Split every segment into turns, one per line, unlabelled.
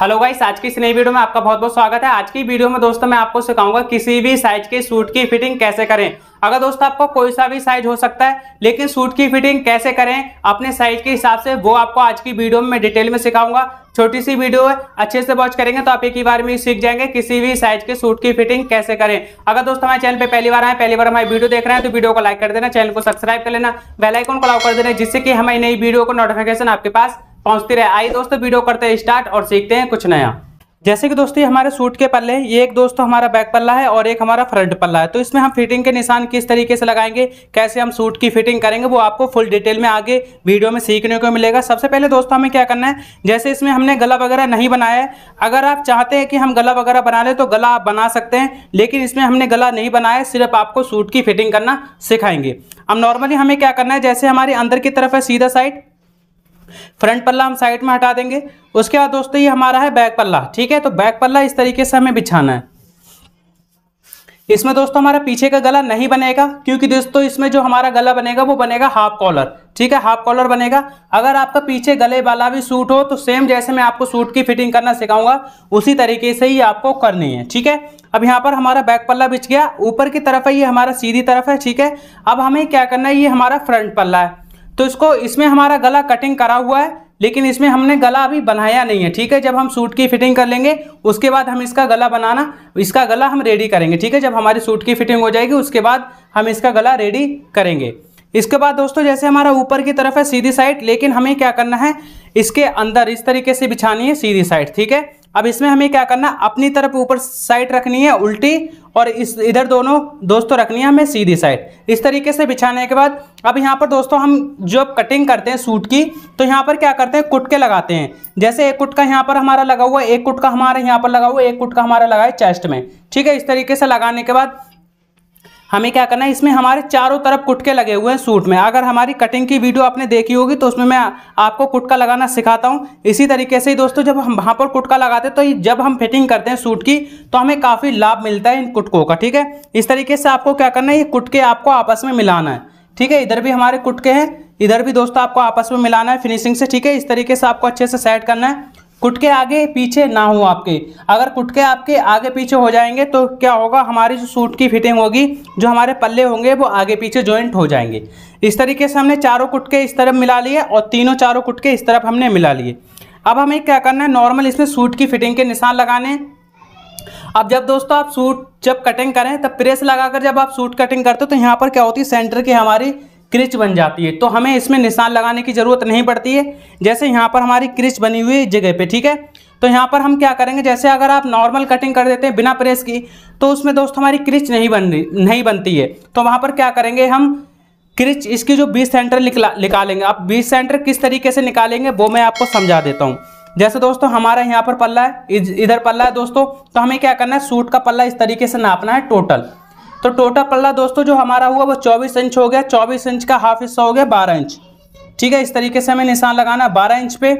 hello guys आज की इस नई वीडियो में आपका बहुत बहुत स्वागत है आज की वीडियो में दोस्तों मैं आपको सिखाऊंगा किसी भी साइज के सूट की फिटिंग कैसे करें अगर दोस्तों आपको कोई सा भी साइज हो सकता है लेकिन सूट की फिटिंग कैसे करें अपने साइज के हिसाब से वो आपको आज की वीडियो में डिटेल में सिखाऊंगा छोटी सी वीडियो है अच्छे से वॉच करेंगे तो आप एक ही बार में सीख जाएंगे किसी भी साइज के सूट की फिटिंग कैसे करें अगर दोस्तों हमारे चैनल पे पहली बार आए पहली बार हमारी वीडियो देख रहे हैं तो वीडियो को लाइक कर देना चैनल को सब्सक्राइब कर लेना बेलाइकन को लाउ कर देना जिससे कि हमारी नई वीडियो को नोटिफिकेशन आपके पास पहुंचती रहे आई दोस्तों वीडियो करते हैं स्टार्ट और सीखते हैं कुछ नया जैसे कि दोस्तों हमारे सूट के पल्ले हैं ये एक दोस्तों हमारा बैक पल्ला है और एक हमारा फ्रंट पल्ला है तो इसमें हम फिटिंग के निशान किस तरीके से लगाएंगे कैसे हम सूट की फिटिंग करेंगे वो आपको फुल डिटेल में आगे वीडियो में सीखने को मिलेगा सबसे पहले दोस्तों हमें क्या करना है जैसे इसमें हमने गला वगैरह नहीं बनाया है अगर आप चाहते हैं कि हम गला वगैरह बना लें तो गला आप बना सकते हैं लेकिन इसमें हमने गला नहीं बनाया सिर्फ आपको सूट की फिटिंग करना सिखाएंगे अब नॉर्मली हमें क्या करना है जैसे हमारे अंदर की तरफ है सीधा साइड फ्रंट पल्ला हम साइड में हटा देंगे उसके बाद दोस्तों ये हमारा है बैक पल्ला ठीक है तो बैक पल्ला इस तरीके से हमें बिछाना है इसमें दोस्तों हमारा पीछे का गला नहीं बनेगा क्योंकि दोस्तों इसमें जो हमारा गला बनेगा वो बनेगा हाफ कॉलर ठीक है हाफ कॉलर बनेगा अगर आपका पीछे गले वाला भी सूट हो तो सेम जैसे मैं आपको सूट की फिटिंग करना सिखाऊंगा उसी तरीके से ही आपको करनी है ठीक है अब यहाँ पर हमारा बैक पल्ला बिछ गया ऊपर की तरफ है ये हमारा सीधी तरफ है ठीक है अब हमें क्या करना है ये हमारा फ्रंट पल्ला है तो इसको इसमें हमारा गला कटिंग करा हुआ है लेकिन इसमें हमने गला अभी बनाया नहीं है ठीक है जब हम सूट की फिटिंग कर लेंगे उसके बाद हम इसका गला बनाना इसका गला हम रेडी करेंगे ठीक है जब हमारी सूट की फिटिंग हो जाएगी उसके बाद हम इसका गला रेडी करेंगे इसके बाद दोस्तों जैसे हमारा ऊपर की तरफ है सीधी साइड लेकिन हमें क्या करना है इसके अंदर इस तरीके से बिछानी है सीधी साइड ठीक है अब इसमें हमें क्या करना अपनी तरफ ऊपर साइड रखनी है उल्टी और इस इधर दोनों दोस्तों रखनी है हमें सीधी साइड इस तरीके से बिछाने के बाद अब यहाँ पर दोस्तों हम जो कटिंग करते हैं सूट की तो यहाँ पर क्या करते हैं कुटके लगाते हैं जैसे एक कुट का यहाँ पर हमारा लगा हुआ एक कुट का हमारा यहाँ पर लगा हुआ एक कुट का हमारा लगा है चेस्ट में ठीक है इस तरीके से लगाने के बाद हमें क्या करना है इसमें हमारे चारों तरफ कुटके लगे हुए हैं सूट में अगर हमारी कटिंग की वीडियो आपने देखी होगी तो उसमें मैं आपको कुटका लगाना सिखाता हूँ इसी तरीके से ही दोस्तों जब हम वहाँ पर कुटका लगाते हैं तो जब हम फिटिंग करते हैं सूट की तो हमें काफ़ी लाभ मिलता है इन कुटकों का ठीक है इस तरीके से आपको क्या करना है ये कुटके आपको आपस में मिलाना है ठीक है इधर भी हमारे कुटके हैं इधर भी दोस्तों आपको आपस में मिलाना है फिनिशिंग से ठीक है इस तरीके से आपको अच्छे से सेट करना है कुटके आगे पीछे ना हो आपके अगर कुटके आपके आगे पीछे हो जाएंगे तो क्या होगा हमारी जो सूट की फिटिंग होगी जो हमारे पल्ले होंगे वो आगे पीछे जॉइंट हो जाएंगे इस तरीके से हमने चारों कुटके इस तरफ मिला लिए और तीनों चारों कुटके इस तरफ हमने मिला लिए अब हमें क्या करना है नॉर्मल इसमें सूट की फिटिंग के निशान लगाने अब जब दोस्तों आप सूट जब कटिंग करें तब प्रेस लगाकर जब आप सूट कटिंग करते हो तो यहाँ पर क्या होती है सेंटर की हमारी क्रिच बन जाती है तो हमें इसमें निशान लगाने की ज़रूरत नहीं पड़ती है जैसे यहाँ पर हमारी क्रिच बनी हुई जगह पे ठीक है तो यहाँ पर हम क्या करेंगे जैसे अगर आप नॉर्मल कटिंग कर देते हैं बिना प्रेस की तो उसमें दोस्त हमारी क्रिच नहीं बन नहीं बनती है तो वहाँ पर क्या करेंगे हम क्रिच इसकी जो बीस सेंटर निकालेंगे आप बीस सेंटर किस तरीके से निकालेंगे वो मैं आपको समझा देता हूँ जैसे दोस्तों हमारा यहाँ पर पल्ला है इधर पल्ला है दोस्तों तो हमें क्या करना है सूट का पल्ला इस तरीके से नापना है टोटल तो टोटल पल्ला दोस्तों जो हमारा हुआ वो चौबीस इंच हो गया चौबीस इंच का हाफ हिस्सा हो गया बारह इंच ठीक है इस तरीके से हमें निशान लगाना बारह इंच पे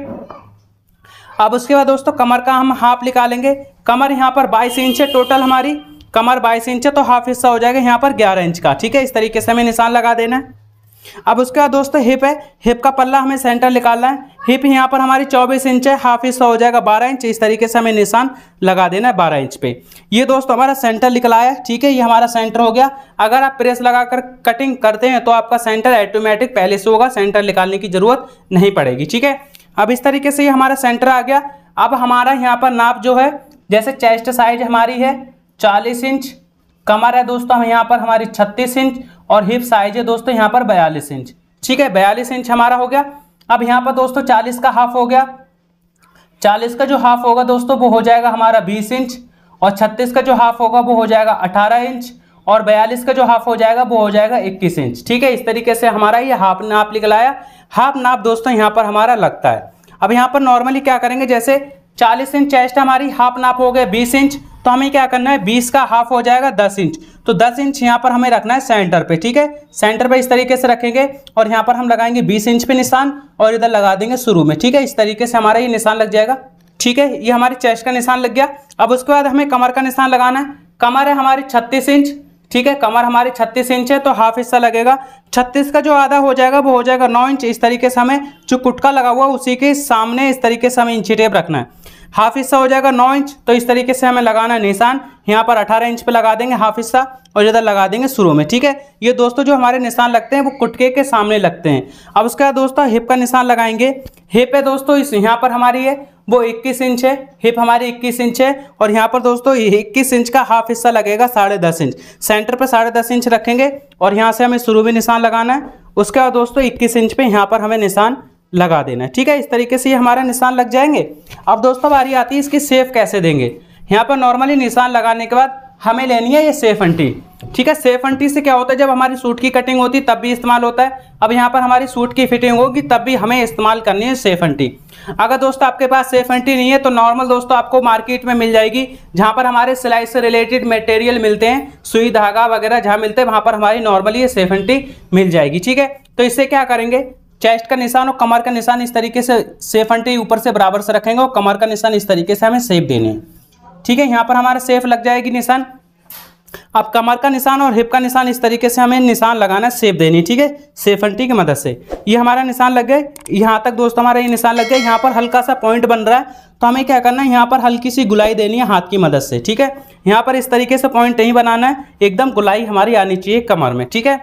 अब उसके बाद दोस्तों कमर का हम हाफ निकालेंगे कमर यहाँ पर बाईस इंच है टोटल हमारी कमर बाईस इंच है तो हाफ हिस्सा हो जाएगा यहाँ पर ग्यारह इंच का ठीक है इस तरीके से हमें निशान लगा देना है अब उसके बाद दोस्तों हिप है हिप का पल्ला हमें सेंटर निकालना है हिप यहाँ पर हमारी 24 इंच है हाफ हिस्सा तो हो जाएगा 12 इंच इस तरीके से हमें निशान लगा देना है 12 इंच पे ये दोस्तों हमारा सेंटर निकला है ठीक है ये हमारा सेंटर हो गया अगर आप प्रेस लगाकर कटिंग करते हैं तो आपका सेंटर ऑटोमेटिक पहले से होगा सेंटर निकालने की ज़रूरत नहीं पड़ेगी ठीक है अब इस तरीके से ये हमारा सेंटर आ गया अब हमारा यहाँ पर नाप जो है जैसे चेस्ट साइज हमारी है चालीस इंच कमर है दोस्तों हम यहाँ पर हमारी छत्तीस इंच और हिप साइज है दोस्तों यहाँ पर बयालीस इंच ठीक है बयालीस इंच हमारा हो गया अब यहाँ पर दोस्तों चालीस का हाफ हो गया चालीस का जो हाफ होगा दोस्तों वो हो जाएगा हमारा बीस इंच और छत्तीस का जो हाफ होगा वो हो जाएगा अठारह इंच और बयालीस का जो हाफ हो जाएगा वो हो जाएगा इक्कीस इंच ठीक है इस तरीके से हमारा ये हाफ नाप निकलाया हाफ नाप दोस्तों यहाँ पर हमारा लगता है अब यहाँ पर नॉर्मली क्या करेंगे जैसे चालीस इंच चेस्ट हमारी हाफ नाप हो गया बीस इंच तो हमें क्या करना है बीस का हाफ हो जाएगा दस इंच तो दस इंच यहाँ पर हमें रखना है सेंटर पे ठीक है सेंटर पे इस तरीके से रखेंगे और यहाँ पर हम लगाएंगे बीस इंच पे निशान और इधर लगा देंगे शुरू में ठीक है इस तरीके से हमारा ये निशान लग जाएगा ठीक है ये हमारे चेस्ट का निशान लग गया अब उसके बाद हमें कमर का निशान लगाना है कमर है हमारी छत्तीस इंच ठीक है कमर हमारी छत्तीस इंच है तो हाफ हिस्सा लगेगा छत्तीस का जो आधा हो जाएगा वो हो जाएगा नौ इंच इस तरीके से हमें जो कुटका लगा हुआ उसी के सामने इस तरीके से हमें इंची टेप रखना है हाफ हिस्सा हो जाएगा नौ इंच तो इस तरीके से हमें लगाना है निशान यहाँ पर अठारह इंच पे लगा देंगे हाफ हिस्सा और इधर लगा देंगे शुरू में ठीक है ये दोस्तों जो हमारे निशान लगते हैं वो कुटके के सामने लगते हैं अब उसके बाद दोस्तों हिप का निशान लगाएंगे हिप है दोस्तों इस यहाँ पर हमारी है वो 21 इंच है हिप हमारी 21 इंच है और यहाँ पर दोस्तों 21 इंच का हाफ हिस्सा लगेगा साढ़े दस इंच सेंटर पर साढ़े दस इंच रखेंगे और यहाँ से हमें शुरू में निशान लगाना है उसके बाद दोस्तों 21 इंच पे यहाँ पर हमें निशान लगा देना है ठीक है इस तरीके से ये हमारा निशान लग जाएंगे अब दोस्तों बारी आती है इसकी सेफ कैसे देंगे यहाँ पर नॉर्मली निशान लगाने के बाद हमें लेनी है ये सेफ अंटी ठीक है सेफ अंटी से क्या होता है जब हमारी सूट की कटिंग होती तब भी इस्तेमाल होता है अब यहाँ पर हमारी सूट की फिटिंग होगी तब भी हमें इस्तेमाल करनी है सेफ अंटी अगर दोस्तों आपके पास सेफ अंटी नहीं है तो नॉर्मल दोस्तों आपको मार्केट में मिल जाएगी जहाँ पर हमारे सिलाई से रिलेटेड मटेरियल मिलते हैं सुई धागा वगैरह जहाँ मिलते हैं वहाँ पर हमारी नॉर्मली ये सेफ अंटी मिल जाएगी ठीक है तो इससे क्या करेंगे चेस्ट का निशान और कमर का निशान इस तरीके से सेफ अंटे ऊपर से बराबर से रखेंगे और कमर का निशान इस तरीके से हमें सेफ देने ठीक है यहाँ पर हमारा सेफ लग जाएगी निशान अब कमर का निशान और हिप का निशान इस तरीके से हमें निशान लगाना सेफ देनी ठीक है सेफ अंटी की मदद से ये हमारा निशान लग गया यहाँ तक दोस्तों हमारा ये निशान लग गया यहाँ पर हल्का सा पॉइंट बन रहा है तो हमें क्या करना है यहाँ पर हल्की सी गुलाई देनी है हाथ की मदद से ठीक है यहाँ पर इस तरीके से पॉइंट नहीं बनाना है एकदम गुलाई हमारी आनी चाहिए कमर में ठीक है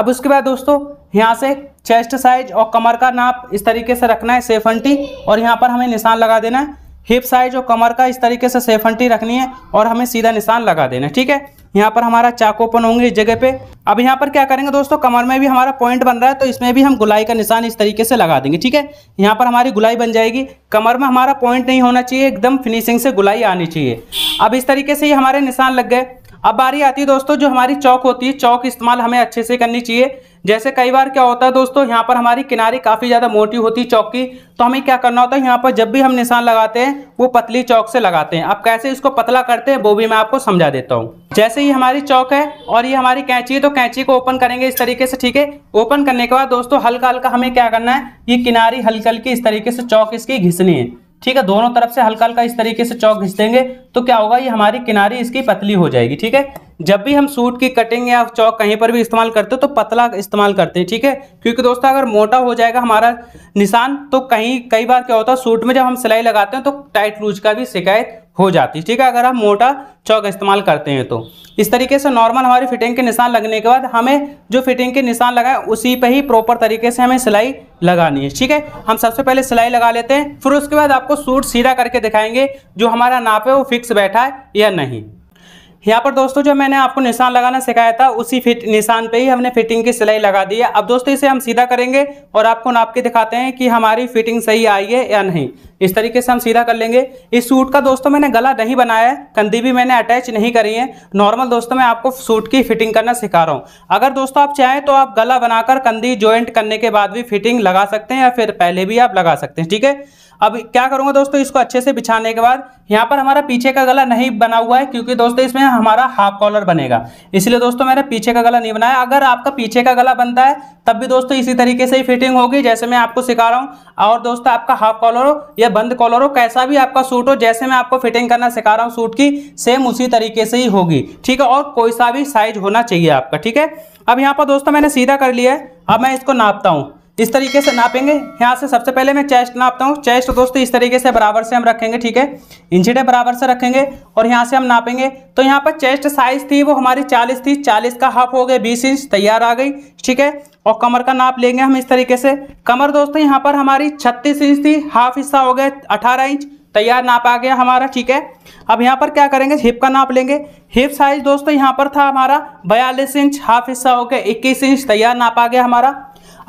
अब उसके बाद दोस्तों यहाँ से चेस्ट साइज और कमर का नाप इस तरीके से रखना है सेफंटी और यहाँ पर हमें निशान लगा देना है हिप साइज और कमर का इस तरीके से सेफंटी रखनी है और हमें सीधा निशान लगा देना है ठीक है यहाँ पर हमारा चाक ओपन होंगे इस जगह पे अब यहाँ पर क्या करेंगे दोस्तों कमर में भी हमारा पॉइंट बन रहा है तो इसमें भी हम गुलाई का निशान इस तरीके से लगा देंगे ठीक है यहाँ पर हमारी गुलाई बन जाएगी कमर में हमारा पॉइंट नहीं होना चाहिए एकदम फिनिशिंग से गुलाई आनी चाहिए अब इस तरीके से ही हमारे निशान लग गए अब बारी आती है दोस्तों जो हमारी चौक होती है चौक इस्तेमाल हमें अच्छे से करनी चाहिए जैसे कई बार क्या होता है दोस्तों यहाँ पर हमारी किनारी काफ़ी ज़्यादा मोटी होती है चौक की तो हमें क्या करना होता है यहाँ पर जब भी हम निशान लगाते हैं वो पतली चौक से लगाते हैं अब कैसे इसको पतला करते हैं वो भी मैं आपको समझा देता हूँ जैसे ये हमारी चौक है और ये हमारी कैंची है तो कैंची को ओपन करेंगे इस तरीके से ठीक है ओपन करने के बाद दोस्तों हल्का हल्का हमें क्या करना है ये किनारी हल्की हल्की इस तरीके से चौक इसकी घिसनी है ठीक है दोनों तरफ से हल्का हल्का इस तरीके से चौक घिस देंगे तो क्या होगा ये हमारी किनारी इसकी पतली हो जाएगी ठीक है जब भी हम सूट की कटिंग या चौक कहीं पर भी इस्तेमाल करते हो तो पतला इस्तेमाल करते हैं ठीक है क्योंकि दोस्तों अगर मोटा हो जाएगा हमारा निशान तो कहीं कई बार क्या होता है सूट में जब हम सिलाई लगाते हैं तो टाइट लूज का भी शिकायत हो जाती है ठीक है अगर हम मोटा चौक इस्तेमाल करते हैं तो इस तरीके से नॉर्मल हमारी फिटिंग के निशान लगने के बाद हमें जो फिटिंग के निशान लगाए उसी पर ही प्रॉपर तरीके से हमें सिलाई लगानी है ठीक है हम सबसे पहले सिलाई लगा लेते हैं फिर उसके बाद आपको सूट सीधा करके दिखाएंगे जो हमारा नाप है वो फिक्स बैठा है या नहीं यहाँ पर दोस्तों जो मैंने आपको निशान लगाना सिखाया था उसी फिट निशान पे ही हमने फिटिंग की सिलाई लगा दी है अब दोस्तों इसे हम सीधा करेंगे और आपको नाप के दिखाते हैं कि हमारी फिटिंग सही आई है या नहीं इस तरीके से हम सीधा कर लेंगे इस सूट का दोस्तों मैंने गला नहीं बनाया है कंधी भी मैंने अटैच नहीं करी है नॉर्मल दोस्तों मैं आपको सूट की फिटिंग करना सिखा रहा हूँ अगर दोस्तों आप चाहें तो आप गला बनाकर कंधी ज्वाइंट करने के बाद भी फिटिंग लगा सकते हैं या फिर पहले भी आप लगा सकते हैं ठीक है अब क्या करूंगा दोस्तों इसको अच्छे से बिछाने के बाद यहाँ पर हमारा पीछे का गला नहीं बना हुआ है क्योंकि दोस्तों इसमें हमारा हाफ कॉलर बनेगा इसलिए दोस्तों मैंने पीछे का गला नहीं बनाया अगर आपका पीछे का गला बनता है तब भी दोस्तों इसी तरीके से ही फिटिंग होगी जैसे मैं आपको सिखा रहा हूँ और दोस्तों आपका हाफ कॉलर हो या बंद कॉलर हो कैसा भी आपका सूट हो जैसे मैं आपको फिटिंग करना सिखा रहा हूँ सूट की सेम उसी तरीके से ही होगी ठीक है और कोई सा भी साइज होना चाहिए आपका ठीक है अब यहाँ पर दोस्तों मैंने सीधा कर लिया है अब मैं इसको नापता हूँ इस तरीके से नापेंगे यहाँ से सबसे पहले मैं चेस्ट नापता हूँ चेस्ट दोस्तों इस तरीके से बराबर से हम रखेंगे ठीक है इंचिटे बराबर से रखेंगे और यहाँ से हम नापेंगे तो यहाँ पर चेस्ट साइज थी वो हमारी 40 थी 40 का हाफ हो गया 20 इंच तैयार आ गई ठीक है और कमर का नाप लेंगे हम इस तरीके से कमर दोस्तों यहाँ पर हमारी छत्तीस इंच थी हाफ हिस्सा हो गया अठारह इंच तैयार नाप आ गया हमारा ठीक है अब यहाँ पर क्या करेंगे हिप का नाप लेंगे हिप साइज दोस्तों यहाँ पर था हमारा बयालीस इंच हाफ हिस्सा हो गया इक्कीस इंच तैयार नाप आ गया हमारा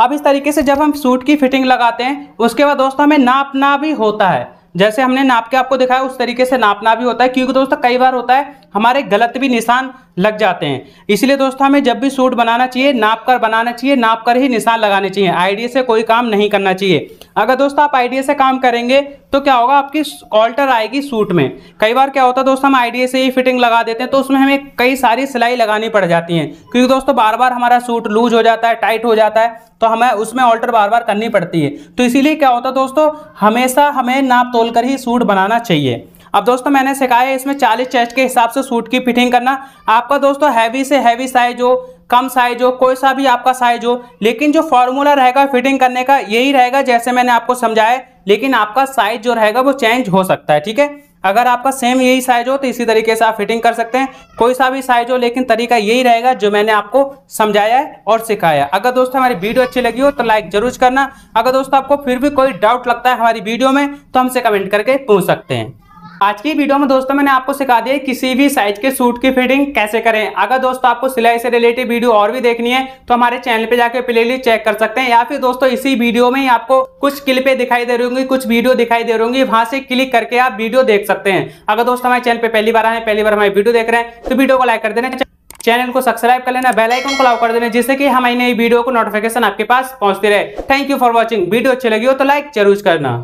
अब इस तरीके से जब हम सूट की फिटिंग लगाते हैं उसके बाद दोस्तों हमें नापना भी होता है जैसे हमने नाप के आपको दिखाया उस तरीके से नापना भी होता है क्योंकि दोस्तों कई बार होता है हमारे गलत भी निशान लग जाते हैं इसलिए दोस्तों हमें जब भी सूट बनाना चाहिए नाप कर बनाना चाहिए नाप कर ही निशान लगाने चाहिए आइडिया से कोई काम नहीं करना चाहिए अगर दोस्तों आप आइडिया से काम करेंगे तो क्या होगा आपकी ऑल्टर आएगी सूट में कई बार क्या होता है दोस्तों हम आइडिया से ही फिटिंग लगा देते हैं तो उसमें हमें कई सारी सिलाई लगानी पड़ जाती है क्योंकि दोस्तों बार बार हमारा सूट लूज हो जाता है टाइट हो जाता है तो हमें उसमें ऑल्टर बार बार करनी पड़ती है तो इसीलिए क्या होता है दोस्तों हमेशा हमें नाप तोल कर ही सूट बनाना चाहिए अब दोस्तों मैंने सिखाया इसमें चालीस चेस्ट के हिसाब से सूट की फिटिंग करना आपका दोस्तों हैवी से हैवी साइज हो कम साइज हो कोई सा भी आपका साइज हो लेकिन जो फॉर्मूला रहेगा फिटिंग करने का यही रहेगा जैसे मैंने आपको समझाया लेकिन आपका साइज जो रहेगा वो चेंज हो सकता है ठीक है अगर आपका सेम यही साइज हो तो इसी तरीके से आप फिटिंग कर सकते हैं कोई सा भी साइज हो लेकिन तरीका यही रहेगा जो मैंने आपको समझाया है और सिखाया अगर दोस्तों हमारी वीडियो अच्छी लगी हो तो लाइक जरूर करना अगर दोस्तों आपको फिर भी कोई डाउट लगता है हमारी वीडियो में तो हमसे कमेंट करके पूछ सकते हैं आज की वीडियो में दोस्तों मैंने आपको सिखा दिया किसी भी साइज के सूट की फिटिंग कैसे करें अगर दोस्तों आपको सिलाई से रिलेटेड वीडियो और भी देखनी है तो हमारे चैनल पे जाकर प्लेलिस्ट चेक कर सकते हैं या फिर दोस्तों इसी वीडियो में ही आपको कुछ क्लिपें दिखाई दे रही होंगी कुछ वीडियो दिखाई दे रही होंगी वहां से क्लिक करके आप वीडियो देख सकते हैं अगर दोस्तों हमारे चैनल पर पहली बार आए पहली बार हमारी वीडियो देख रहे हैं तो वीडियो को लाइक कर देना चैनल को सब्सक्राइब कर लेना बेल आइकन को लाउ कर देना जिससे कि हमारी नई वीडियो को नोटिफिकेशन आपके पास पहुंचती रहे thank you for watching video अच्छी लगी हो तो लाइक जरूर करना